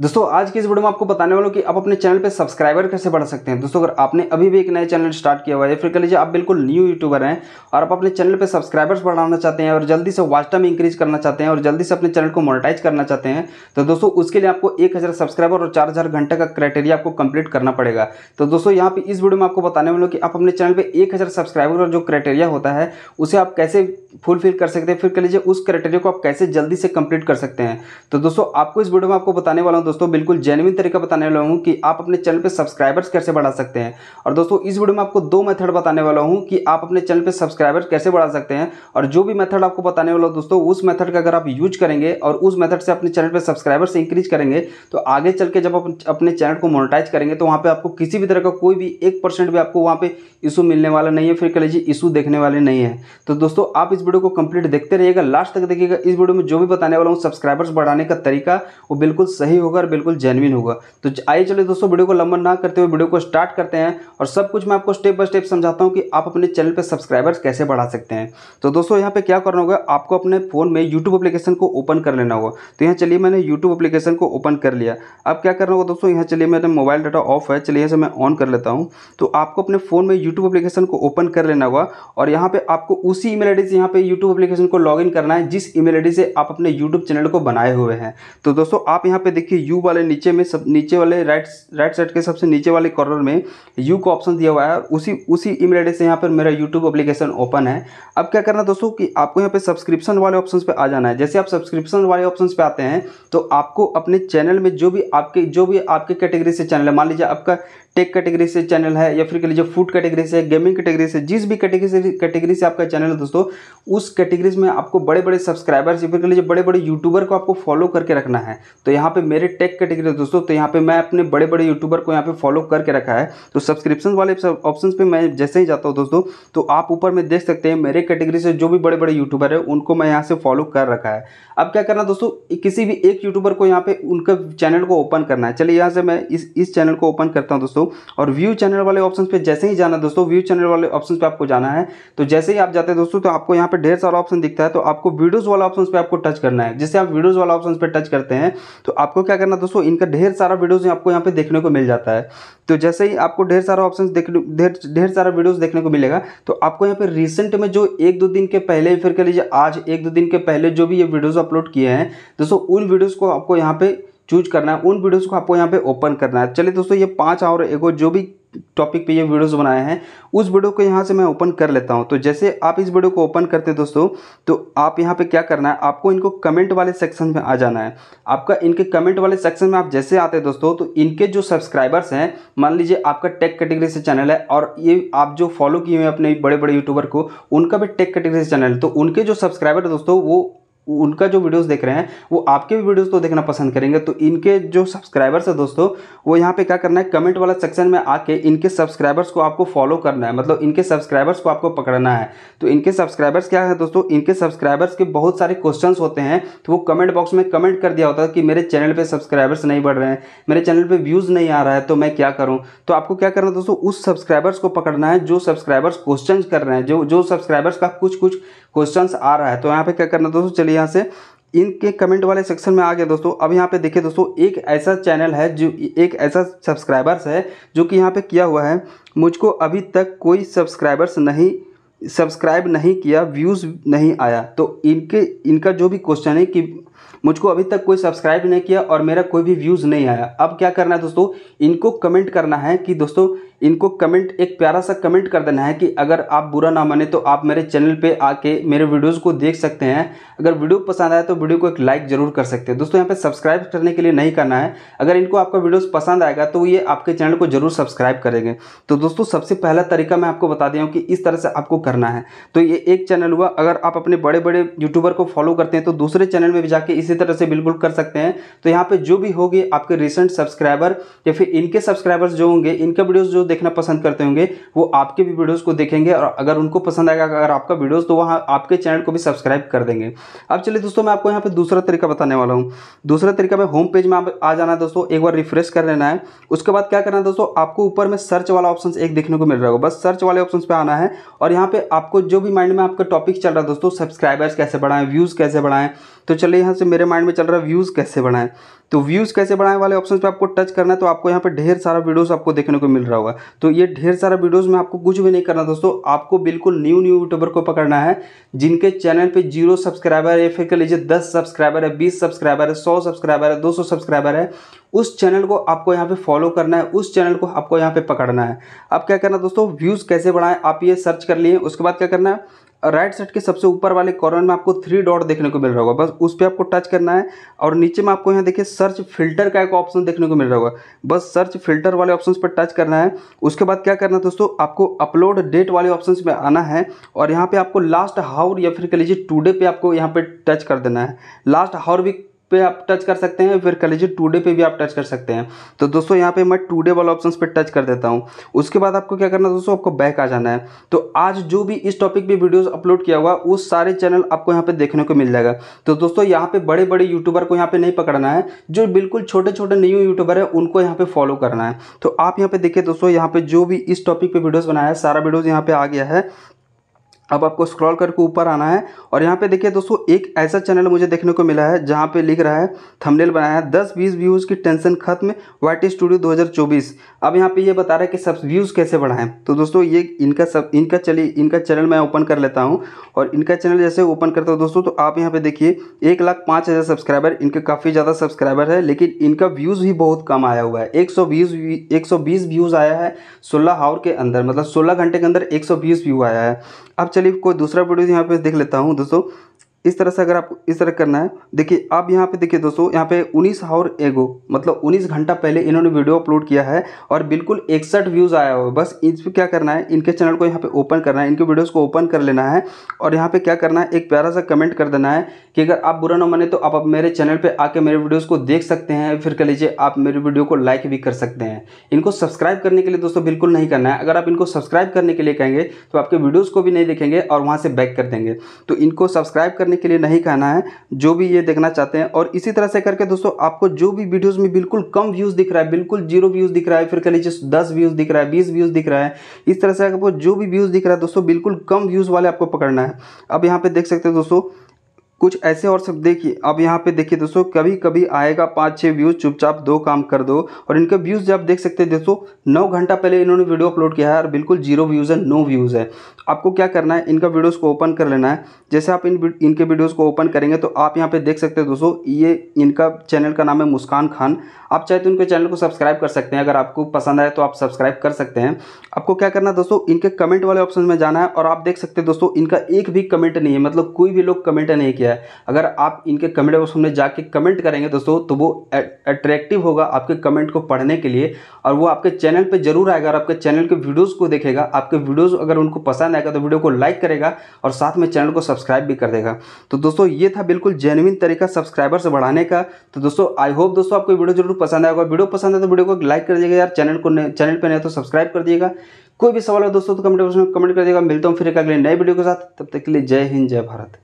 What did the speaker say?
दोस्तों आज की इस वीडियो में आपको बताने वाला हूँ कि आप अपने चैनल पे सब्सक्राइबर कैसे बढ़ा सकते हैं दोस्तों अगर आपने अभी भी एक नया चैनल स्टार्ट किया हुआ है फिर कह लीजिए आप बिल्कुल न्यू यूट्यूबर हैं और आप अपने चैनल पे सब्सक्राइबर्स बढ़ाना चाहते हैं और जल्दी से वॉच टाइम इंक्रीज करना चाहते हैं और जल्दी से अपने चैनल को मोनिटाइज करना चाहते हैं तो दोस्तों उसके लिए आपको एक सब्सक्राइबर और चार घंटे का क्राइटेरिया आपको कंप्लीट करना पड़ेगा तो दोस्तों यहाँ पर इस वीडियो में आपको बताने वाले कि आप अपने चैनल पर एक सब्सक्राइबर और जो क्राइटेरिया होता है उसे आप कैसे फुलफिल कर सकते हैं फिर कह लीजिए उस क्राइटेरिया को आप कैसे जल्दी से कंप्लीट कर सकते हैं तो दोस्तों आपको इस वीडियो में आपको बताने वाला हूँ दोस्तों बिल्कुल जेनविन तरीका बताने वाला हूँ कि आप अपने चैनल पर सब्सक्राइबर्स कैसे बढ़ा सकते हैं और दोस्तों इस वीडियो में आपको दो मेथड बताने वाला हूँ कि आप अपने चैनल पर सब्सक्राइबर्स कैसे बढ़ा सकते हैं और जो भी मेथड आपको बताने वाला हो दोस्तों उस मेथड का अगर आप यूज करेंगे और उस मेथड से अपने चैनल पर सब्सक्राइबर्स इंक्रीज करेंगे तो आगे चल के जब आप अपने चैनल को मोनिटाइज करेंगे तो वहाँ पर आपको किसी भी तरह का कोई भी एक परसेंट भी आपको वहाँ पर इशू मिलने वाला नहीं है फिर कह लीजिए इशू देखने वाले नहीं है तो दोस्तों आप इस वीडियो को कंप्लीट देखते रहिएगा लास्ट तक देखिएगा इस वीडियो में जो भी बताने वाला हूँ सब्सक्राइबर्स बढ़ाने का तरीका वो बिल्कुल सही होगा होगा और बिल्कुल जेनविन होगा तो आइए चलिए दोस्तों वीडियो को लंबन ना करते हुए वीडियो को स्टार्ट करते हैं और सब कुछ मैं आपको स्टेप बाय स्टेप समझाता हूँ कि आप अपने चैनल पर सब्सक्राइबर्स कैसे बढ़ा सकते हैं तो दोस्तों यहाँ पर क्या करना होगा आपको अपने फ़ोन में यूट्यूब अपलीकेशन को ओपन कर लेना होगा तो यहाँ चलिए मैंने यूट्यूब अपलीकेशन को ओपन कर लिया अब क्या करना होगा दोस्तों यहाँ चलिए मेरा मोबाइल डाटा ऑफ है चलिए इसे मैं ऑन कर लेता हूँ तो आपको अपने फ़ोन में यूट्यूब अपलीकेशन को ओपन कर लेना होगा और यहाँ पर आपको उसी ईमेल आई से यहाँ पर यूट्यूब अपलीकेशन को इन करना है जिस ईमेल आई से आप अपने यूट्यूब चैनल को बनाए हुए हैं तो दोस्तों आप यहाँ पे देखिए यू वाले नीचे में सब नीचे वाले राइट राइट साइड के सबसे नीचे वाले कॉर्नर में यू का ऑप्शन दिया हुआ है उसी उसी ईमेल एड्रेस से यहाँ पर मेरा यूट्यूब अप्लीकेशन ओपन है अब क्या करना दोस्तों कि आपको यहाँ पे सब्सक्रिप्शन वाले ऑप्शन पर आ जाना है जैसे आप सब्सक्रिप्शन वाले ऑप्शन पर आते हैं तो आपको अपने चैनल में जो भी आपके जो भी आपके कैटेगरी से चैनल है मान लीजिए आपका टेक कैटेगरी से चैनल है या फिर कह लीजिए फूड कैटेगरी से गेमिंग कैटेगरी से जिस भी कैटेगरी से कैटेगरी से आपका चैनल है दोस्तों उस कैटेगरीज में आपको बड़े बड़े सब्सक्राइबर्स या फिर कह लीजिए बड़े बड़े यूट्यूबर को आपको फॉलो करके रखना है तो यहाँ पे मेरे टेक कैटेगरी दोस्तों तो यहाँ पे मैं अपने बड़े बड़े यूट्यूबर को यहाँ पे फॉलो करके रखा है तो सब्सक्रिप्शन वाले ऑप्शन पे मैं जैसे ही जाता हूँ दोस्तों तो आप ऊपर में देख सकते हैं मेरे कैटेगरी से जो भी बड़े बड़े यूट्यूबर है उनको मैं यहाँ से फॉलो कर रखा है अब क्या करना दोस्तों किसी भी एक यूट्यूबर को यहाँ पे उनका चैनल को ओपन करना है चलिए यहाँ से मैं इस इस चैनल को ओपन करता हूँ दोस्तों और व्यू चैनल वाले ऑप्शन पर जैसे ही जाना दोस्तों व्यू चैनल वाले ऑप्शन पर आपको जाना है तो जैसे ही आप जाते हैं दोस्तों तो आपको यहाँ पर ढेर सारा ऑप्शन दिखता है तो आपको वीडियोज़ वाला ऑप्शन पर आपको टच करना है जैसे आप वीडियोज़ वाला ऑप्शन पर टच करते हैं तो आपको क्या करना दोस्तों इनका ढेर सारा वीडियोज़ आपको यहाँ पे देखने को मिल जाता है तो जैसे ही आपको ढेर सारा ऑप्शन ढेर सारा वीडियोज़ देखने को मिलेगा तो आपको यहाँ पे रिसेंट में जो एक दो दिन के पहले फिर कह लीजिए आज एक दो दिन के पहले जो भी ये वीडियोज़ अपलोड किए हैं दोस्तों उन वीडियोज़ को आपको यहाँ पे चूज करना है उन वीडियोज़ को आपको यहाँ पे ओपन करना है चलिए दोस्तों ये पांच और एगो जो भी टॉपिक पे ये वीडियोस बनाए हैं उस वीडियो को यहाँ से मैं ओपन कर लेता हूँ तो जैसे आप इस वीडियो को ओपन करते हैं दोस्तों तो आप यहाँ पे क्या करना है आपको इनको कमेंट वाले सेक्शन में आ जाना है आपका इनके कमेंट वाले सेक्शन में आप जैसे आते हैं दोस्तों तो इनके जो सब्सक्राइबर्स हैं मान लीजिए आपका टेक कैटेगरी से चैनल है और ये आप जो फॉलो किए हुए अपने बड़े बड़े यूट्यूबर को उनका भी टेक कैटेगरी से चैनल है तो उनके जो सब्सक्राइबर है दोस्तों वो उनका जो वीडियोस देख रहे हैं वो आपके भी वीडियोस तो देखना पसंद करेंगे तो इनके जो सब्सक्राइबर्स है दोस्तों वो यहाँ पे क्या करना है कमेंट वाला सेक्शन में आके इनके सब्सक्राइबर्स को आपको फॉलो करना है मतलब इनके सब्सक्राइबर्स को आपको पकड़ना है तो इनके सब्सक्राइबर्स क्या है दोस्तों इनके सब्सक्राइबर्स के बहुत सारे क्वेश्चन होते हैं तो वो कमेंट बॉक्स में कमेंट कर दिया होता है कि मेरे चैनल पर सब्सक्राइबर्स नहीं बढ़ रहे हैं मेरे चैनल पर व्यूज़ नहीं आ रहा है तो मैं क्या करूँ तो आपको क्या करना है दोस्तों उस सब्सक्राइबर्स को पकड़ना है जो सब्सक्राइबर्स क्वेश्चन कर रहे हैं जो जो सब्सक्राइबर्स का कुछ कुछ क्वेश्चन आ रहा है तो यहाँ पे क्या करना दोस्तों चलिए यहाँ से इनके कमेंट वाले सेक्शन में आ गया दोस्तों अब यहाँ पे देखिए दोस्तों एक ऐसा चैनल है जो एक ऐसा सब्सक्राइबर्स है जो कि यहाँ पे किया हुआ है मुझको अभी तक कोई सब्सक्राइबर्स नहीं सब्सक्राइब नहीं किया व्यूज़ नहीं आया तो इनके इनका जो भी क्वेश्चन है कि मुझको अभी तक कोई सब्सक्राइब नहीं किया और मेरा कोई भी व्यूज़ नहीं आया अब क्या करना है दोस्तों इनको कमेंट करना है कि दोस्तों इनको कमेंट एक प्यारा सा कमेंट कर देना है कि अगर आप बुरा ना माने तो आप मेरे चैनल पे आके मेरे वीडियोस को देख सकते हैं अगर वीडियो पसंद आए तो वीडियो को एक लाइक ज़रूर कर सकते हैं दोस्तों यहाँ पे सब्सक्राइब करने के लिए नहीं करना है अगर इनको आपका वीडियोस पसंद आएगा तो ये आपके चैनल को ज़रूर सब्सक्राइब करेंगे तो दोस्तों सबसे पहला तरीका मैं आपको बता दिया हूँ कि इस तरह से आपको करना है तो ये एक चैनल हुआ अगर आप अपने बड़े बड़े यूट्यूबर को फॉलो करते हैं तो दूसरे चैनल में भी जाके इसी तरह से बिल्कुल कर सकते हैं तो यहाँ पर जो भी होगी आपके रिसेंट सब्सक्राइबर या फिर इनके सब्सक्राइबर्स जो होंगे इनके वीडियोज़ जो देखना पसंद करते होंगे वो आपके भी वीडियोज़ को देखेंगे और अगर उनको पसंद आएगा अगर आपका वीडियोज़ तो वहाँ आपके चैनल को भी सब्सक्राइब कर देंगे अब चलिए दोस्तों मैं आपको यहाँ पर दूसरा तरीका बताने वाला हूँ दूसरा तरीका में होम पेज में आप आ जाना है दोस्तों एक बार रिफ्रेश कर लेना है उसके बाद क्या करना है दोस्तों आपको ऊपर में सर्च वाला ऑप्शन एक देखने को मिल रहा होगा बस सर्च वाले ऑप्शन पर आना है और यहाँ पर आपको जो भी माइंड में आपका टॉपिक चल रहा है दोस्तों सब्सक्राइबर्स कैसे बढ़ाएं व्यूज़ कैसे बढ़ाएं तो चलिए यहाँ से मेरे माइंड में चल रहा है व्यूज़ कैसे बढ़ाएं तो व्यूज़ कैसे बढ़ाएं वाले ऑप्शन पे आपको टच करना है तो आपको यहाँ पे ढेर सारा वीडियोस आपको देखने को मिल रहा होगा तो ये ढेर सारा वीडियोस में आपको कुछ भी नहीं करना दोस्तों आपको बिल्कुल न्यू न्यू यूट्यूबर को पकड़ना है जिनके चैनल पे जीरो सब्सक्राइबर है फिर लीजिए दस सब्सक्राइबर है बीस सब्सक्राइबर है सौ सब्सक्राइबर है दो सब्सक्राइबर है उस चैनल को आपको यहाँ पे फॉलो करना है उस चैनल को आपको यहाँ पे पकड़ना है अब क्या करना दोस्तों व्यूज़ कैसे बढ़ाएं आप ये सर्च कर लिए उसके बाद क्या करना है राइट साइड के सबसे ऊपर वाले कॉर्नर में आपको थ्री डॉट देखने को मिल रहा होगा बस उस पर आपको टच करना है और नीचे में आपको यहाँ देखिए सर्च फिल्टर का एक ऑप्शन देखने को मिल रहा होगा बस सर्च फिल्टर वाले ऑप्शन पर टच करना है उसके बाद क्या करना है दोस्तों आपको अपलोड डेट वाले ऑप्शन में आना है और यहाँ पर आपको लास्ट हावर या फिर कह लीजिए टूडे पर आपको यहाँ पर टच कर देना है लास्ट हावर भी पे आप टच कर सकते हैं फिर कह लीजिए डे पे भी आप टच कर सकते हैं तो दोस्तों यहाँ पे मैं टू डे वाला ऑप्शन पे टच कर देता हूँ उसके बाद आपको क्या करना है दोस्तों आपको बैक आ जाना है तो आज जो भी इस टॉपिक पे वीडियोस अपलोड किया हुआ उस सारे चैनल आपको यहाँ पे देखने को मिल जाएगा तो दोस्तों यहाँ पे बड़े बड़े यूट्यूबर को यहाँ पे नहीं पकड़ना है जो बिल्कुल छोटे छोटे न्यू यूट्यूबर है उनको यहाँ पे फॉलो करना है तो आप यहाँ पे देखिए दोस्तों यहाँ पे जो भी इस टॉपिक पे वीडियोज बनाया है सारा वीडियोज यहाँ पे आ गया है अब आपको स्क्रॉल करके ऊपर आना है और यहाँ पे देखिए दोस्तों एक ऐसा चैनल मुझे देखने को मिला है जहाँ पे लिख रहा है थंबनेल बनाया है दस बीस व्यूज़ की टेंशन खत्म वाइट स्टूडियो 2024 अब यहाँ पे ये यह बता रहा है कि सब व्यूज़ कैसे बढ़ाएं तो दोस्तों ये इनका सब इनका चलिए इनका चैनल मैं ओपन कर लेता हूँ और इनका चैनल जैसे ओपन करता हूँ दोस्तों तो आप यहाँ पर देखिए एक लाख पाँच हज़ार सब्सक्राइबर इनके काफ़ी ज़्यादा सब्सक्राइबर है लेकिन इनका व्यूज़ भी बहुत कम आया हुआ है एक सौ व्यूज़ एक सौ बीस व्यूज़ आया है सोलह हावर के अंदर मतलब सोलह घंटे के अंदर एक सौ बीस व्यू आया है अब चलिए कोई दूसरा प्रोड्यूस यहाँ पे देख लेता हूँ दोस्तों इस तरह से अगर आपको इस तरह करना है देखिए आप यहाँ पे देखिए दोस्तों यहाँ पे 19 हावर एगो मतलब 19 घंटा पहले इन्होंने वीडियो अपलोड किया है और बिल्कुल इकसठ व्यूज़ आया हुआ है बस इन पर क्या करना है इनके चैनल को यहाँ पे ओपन करना है इनके वीडियोस को ओपन कर लेना है और यहाँ पे क्या करना है एक प्यारा सा कमेंट कर देना है कि अगर आप बुरा ना माने तो आप मेरे चैनल पर आके मेरे वीडियोज़ को देख सकते हैं फिर कह लीजिए आप मेरे वीडियो को लाइक भी कर सकते हैं इनको सब्सक्राइब करने के लिए दोस्तों बिल्कुल नहीं करना है अगर आप इनको सब्सक्राइब करने के लिए कहेंगे तो आपके वीडियोज़ को भी नहीं देखेंगे और वहाँ से बैक कर देंगे तो इनको सब्सक्राइब करने करने के लिए नहीं कहना है जो भी ये देखना चाहते हैं और इसी तरह से करके दोस्तों आपको जो भी वीडियोस में बिल्कुल कम व्यूज़ दिख रहा है बिल्कुल जीरो व्यूज़ दिख रहा है फिर कह लीजिए दस व्यूज़ दिख रहा है बीस व्यूज़ दिख रहा है इस तरह से आपको जो भी व्यूज़ दिख रहा है दोस्तों बिल्कुल कम व्यूज़ वाले आपको पकड़ना है अब यहाँ पे देख सकते हैं दोस्तों कुछ ऐसे और सब देखिए अब यहाँ पे देखिए दोस्तों कभी कभी आएगा पाँच छः व्यूज़ चुपचाप दो काम कर दो और इनके व्यूज़ जब देख सकते हैं दोस्तों नौ घंटा पहले इन्होंने वीडियो अपलोड किया है और बिल्कुल जीरो व्यूज़ है नो व्यूज़ है आपको क्या करना है इनका वीडियोज़ को ओपन कर लेना है जैसे आप इन इनके वीडियोज़ को ओपन करेंगे तो आप यहाँ पर देख सकते हैं दोस्तों ये इनका चैनल का नाम है मुस्कान खान आप चाहे तो इनके चैनल को सब्सक्राइब कर सकते हैं अगर आपको पसंद आए तो आप सब्सक्राइब कर सकते हैं आपको क्या करना है दोस्तों इनके कमेंट वाले ऑप्शन में जाना है और आप देख सकते हैं दोस्तों इनका एक भी कमेंट नहीं है मतलब कोई भी लोग कमेंट नहीं किया है अगर आप इनके कमेंट बॉक्स में जाके कमेंट करेंगे दोस्तों तो वो अट्रैक्टिव होगा आपके कमेंट को पढ़ने के लिए और वो आपके चैनल पर जरूर आएगा और आपके चैनल के वीडियोज़ को देखेगा आपके वीडियोज़ अगर उनको पसंद आएगा तो वीडियो को लाइक करेगा और साथ में चैनल को सब्सक्राइब भी कर देगा तो दोस्तों ये था बिल्कुल जेनविन तरीका सब्सक्राइबर्स बढ़ाने का तो दोस्तों आई होप दोस्तों आपको वीडियो जरूर पसंद आएगा वीडियो पसंद आए तो वीडियो को लाइक कर दिएगा यार चैनल को चैनल पर नहीं तो सब्सक्राइब कर दिएगा कोई भी सवाल हो दोस्तों तो कमेंट बॉक्स में कमेंट कर देगा मिलता हूँ फिर एक अगले नए वीडियो के साथ तब तक के लिए जय हिंद जय भारत